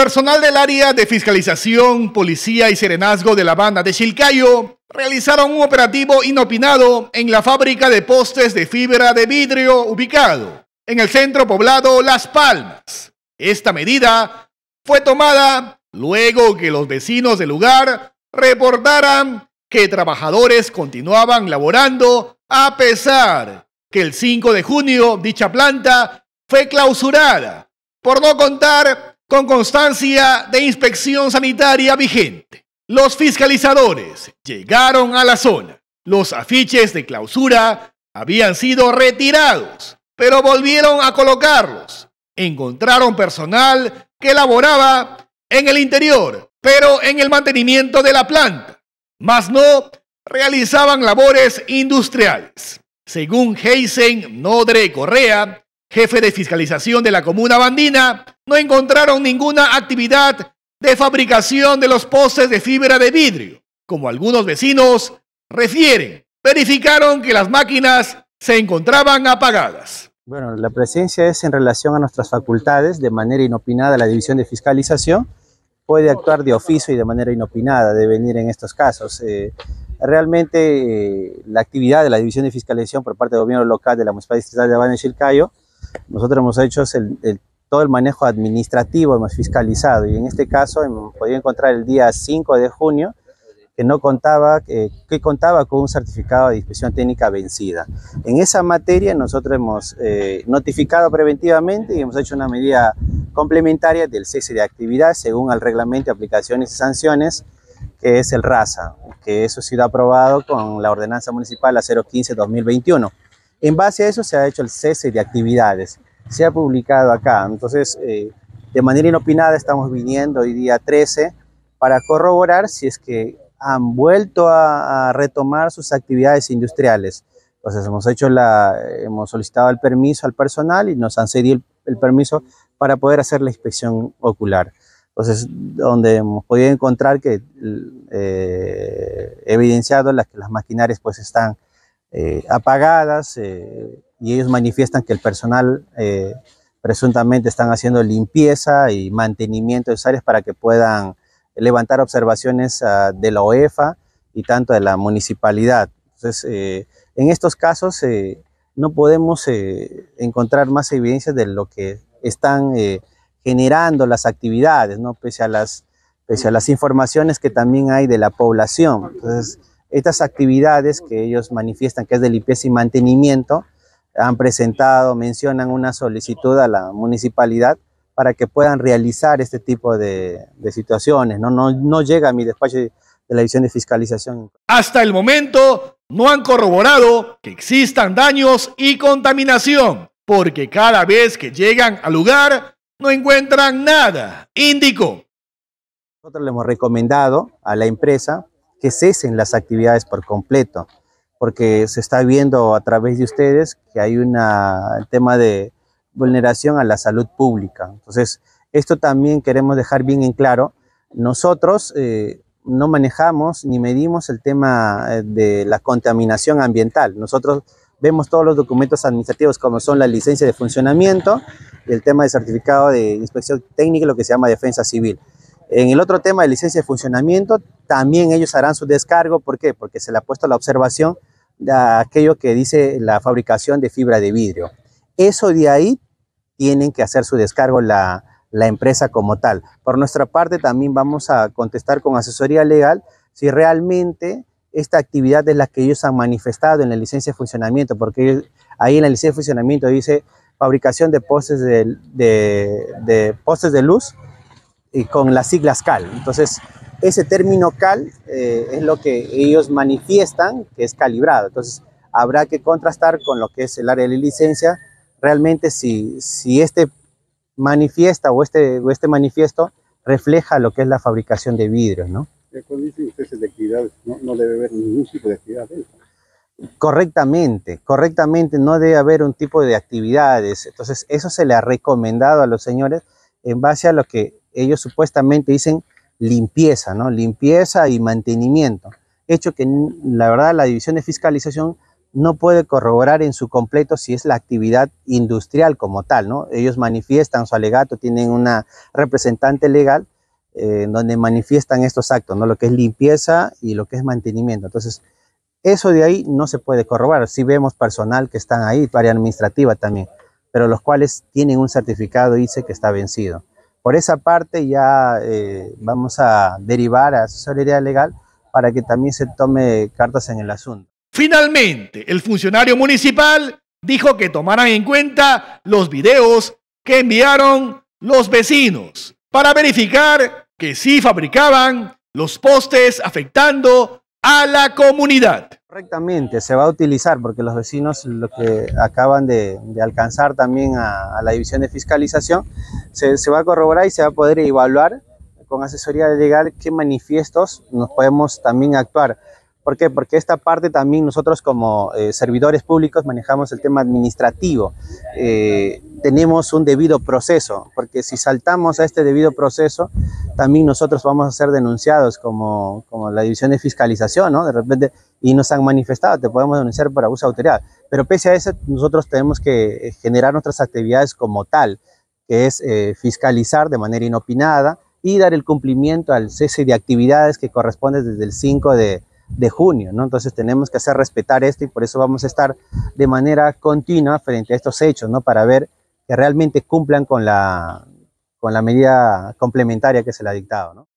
Personal del área de fiscalización, policía y serenazgo de la banda de Chilcayo realizaron un operativo inopinado en la fábrica de postes de fibra de vidrio ubicado en el centro poblado Las Palmas. Esta medida fue tomada luego que los vecinos del lugar reportaran que trabajadores continuaban laborando a pesar que el 5 de junio dicha planta fue clausurada por no contar con constancia de inspección sanitaria vigente. Los fiscalizadores llegaron a la zona. Los afiches de clausura habían sido retirados, pero volvieron a colocarlos. Encontraron personal que laboraba en el interior, pero en el mantenimiento de la planta, mas no realizaban labores industriales. Según Heisen Nodre Correa, jefe de fiscalización de la comuna bandina, no encontraron ninguna actividad de fabricación de los postes de fibra de vidrio. Como algunos vecinos refieren, verificaron que las máquinas se encontraban apagadas. Bueno, la presencia es en relación a nuestras facultades, de manera inopinada la División de Fiscalización puede actuar de oficio y de manera inopinada, de venir en estos casos. Eh, realmente eh, la actividad de la División de Fiscalización por parte del gobierno local de la Municipalidad de Habana Chilcayo nosotros hemos hecho todo el manejo administrativo, hemos fiscalizado y en este caso hemos podido encontrar el día 5 de junio que no contaba, que contaba con un certificado de inspección técnica vencida. En esa materia nosotros hemos eh, notificado preventivamente y hemos hecho una medida complementaria del cese de actividad según el reglamento de aplicaciones y sanciones que es el RASA, que eso ha sido aprobado con la ordenanza municipal a 015-2021. En base a eso se ha hecho el cese de actividades, se ha publicado acá. Entonces, eh, de manera inopinada estamos viniendo hoy día 13 para corroborar si es que han vuelto a, retomar sus actividades industriales. Entonces hemos, hecho la, hemos solicitado el permiso al personal y nos han cedido el, permiso para poder hacer la inspección ocular. Entonces, donde hemos podido encontrar que eh, evidenciado las que las maquinarias pues están eh, apagadas eh, y ellos manifiestan que el personal eh, presuntamente están haciendo limpieza y mantenimiento de esas áreas para que puedan levantar observaciones ah, de la OEFA y tanto de la municipalidad. Entonces, en estos casos no podemos encontrar más evidencias de lo que están generando las actividades, ¿no? pese, a las, pese a las informaciones que también hay de la población. Entonces, estas actividades que ellos manifiestan, que es de limpieza y mantenimiento, han presentado, mencionan una solicitud a la municipalidad para que puedan realizar este tipo de, situaciones. No, no, llega a mi despacho de la división de fiscalización. Hasta el momento no han corroborado que existan daños y contaminación, porque cada vez que llegan al lugar no encuentran nada, indicó. Nosotros le hemos recomendado a la empresa que cesen las actividades por completo, porque se está viendo a través de ustedes que hay un tema de vulneración a la salud pública. Entonces, esto también queremos dejar bien en claro. Nosotros eh, no manejamos ni medimos el tema eh, de la contaminación ambiental. Nosotros vemos todos los documentos administrativos como son la licencia de funcionamiento el tema de certificado de inspección técnica, lo que se llama defensa civil. En el otro tema de licencia de funcionamiento también ellos harán su descargo. ¿Por qué? Porque se le ha puesto la observación de aquello que dice la fabricación de fibra de vidrio. Eso de ahí tienen que hacer su descargo la, empresa como tal. Por nuestra parte también vamos a contestar con asesoría legal si realmente esta actividad es la que ellos han manifestado en la licencia de funcionamiento, porque ahí en la licencia de funcionamiento dice fabricación de postes de, postes de luz y con las siglas CAL. Entonces, ese término cal eh, es lo que ellos manifiestan que es calibrado. Entonces, habrá que contrastar con lo que es el área de licencia. Realmente, si, si este manifiesta o este, este manifiesto refleja lo que es la fabricación de vidrio, ¿no? no, no debe haber ningún tipo de actividad Correctamente, correctamente, no debe haber un tipo de actividades. Entonces, eso se le ha recomendado a los señores en base a lo que ellos supuestamente dicen limpieza, ¿no? Limpieza y mantenimiento. Hecho que, la verdad, la División de Fiscalización no puede corroborar en su completo si es la actividad industrial como tal, ¿no? Ellos manifiestan su alegato, tienen una representante legal eh, donde manifiestan estos actos, ¿no? Lo que es limpieza y lo que es mantenimiento. Entonces, eso de ahí no se puede corroborar. si vemos personal que están ahí, área administrativa también, pero los cuales tienen un certificado dice que está vencido. Por esa parte ya eh, vamos a derivar a asesoría legal para que también se tome cartas en el asunto. Finalmente, el funcionario municipal dijo que tomaran en cuenta los videos que enviaron los vecinos para verificar que sí fabricaban los postes afectando a la comunidad. Correctamente, se va a utilizar porque los vecinos lo que acaban de, alcanzar también a, la división de fiscalización, se, se, va a corroborar y se va a poder evaluar con asesoría legal qué manifiestos nos podemos también actuar. ¿Por qué? Porque esta parte también nosotros como eh, servidores públicos manejamos el tema administrativo. Eh, tenemos un debido proceso, porque si saltamos a este debido proceso, también nosotros vamos a ser denunciados como, la división de fiscalización, ¿no? De repente, y nos han manifestado, te podemos denunciar por abuso de autoridad. Pero pese a eso, nosotros tenemos que eh, generar nuestras actividades como tal, que es fiscalizar de manera inopinada y dar el cumplimiento al cese de actividades que corresponde desde el 5 de de junio, ¿no? Entonces tenemos que hacer respetar esto y por eso vamos a estar de manera continua frente a estos hechos, ¿no? Para ver que realmente cumplan con la, con la medida complementaria que se le ha dictado, ¿no?